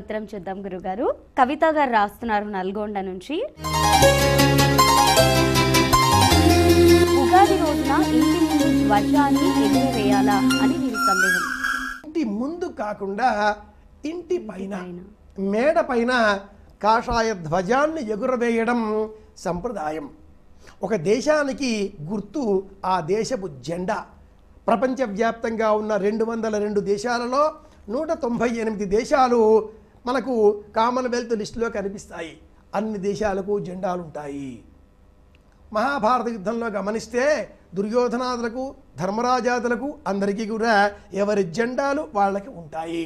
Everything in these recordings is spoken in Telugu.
ఉత్తరం చూద్దాం గురుగారు కవిత గారు రాస్తున్నారు నల్గొండ నుంచి ఉగాది రోజున ఇంటి ముందు ధ్వజాన్ని అని నేను సందేహం ఇంటి ముందు కాకుండా ఇంటి పైన మేడ పైన కాషాయ ధ్వజాన్ని ఎగురవేయడం సంప్రదాయం ఒక దేశానికి గుర్తు ఆ దేశపు జెండా ప్రపంచవ్యాప్తంగా ఉన్న రెండు వందల రెండు దేశాలలో నూట తొంభై ఎనిమిది దేశాలు మనకు కామన్వెల్త్ లిస్టులో కనిపిస్తాయి అన్ని దేశాలకు జెండాలు ఉంటాయి మహాభారత యుద్ధంలో గమనిస్తే దుర్యోధనాదులకు ధర్మరాజాదులకు అందరికీ కూడా ఎవరి జెండాలు వాళ్ళకి ఉంటాయి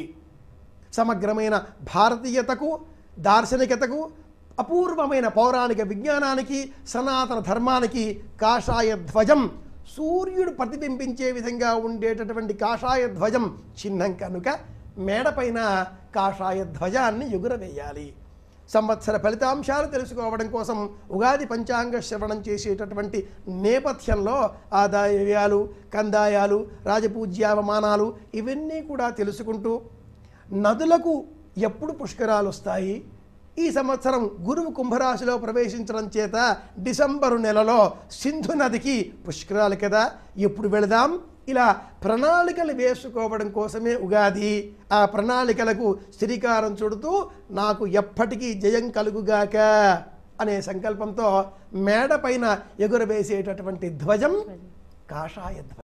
సమగ్రమైన భారతీయతకు దార్శనికతకు అపూర్వమైన పౌరాణిక విజ్ఞానానికి సనాతన ధర్మానికి కాషాయ ధ్వజం సూర్యుడు ప్రతిబింబించే విధంగా ఉండేటటువంటి కాషాయ ధ్వజం చిహ్నం కనుక మేడపైన కాషాయ ధ్వజాన్ని ఎగురవేయాలి సంవత్సర ఫలితాంశాలు తెలుసుకోవడం కోసం ఉగాది పంచాంగ శ్రవణం చేసేటటువంటి నేపథ్యంలో ఆదాయ వ్యయాలు కందాయాలు రాజపూజ్యావమానాలు ఇవన్నీ కూడా తెలుసుకుంటూ నదులకు ఎప్పుడు పుష్కరాలు వస్తాయి ఈ సంవత్సరం గురువు కుంభరాశిలో ప్రవేశించడం చేత డిసెంబరు నెలలో సింధు నదికి పుష్కరాలు కదా ఎప్పుడు వెళదాం ఇలా ప్రణాళికలు వేసుకోవడం కోసమే ఉగాది ఆ ప్రణాళికలకు శ్రీకారం చుడుతూ నాకు ఎప్పటికీ జయం కలుగుగాక అనే సంకల్పంతో మేడ పైన ఎగురవేసేటటువంటి ధ్వజం కాషాయ ధ్వజం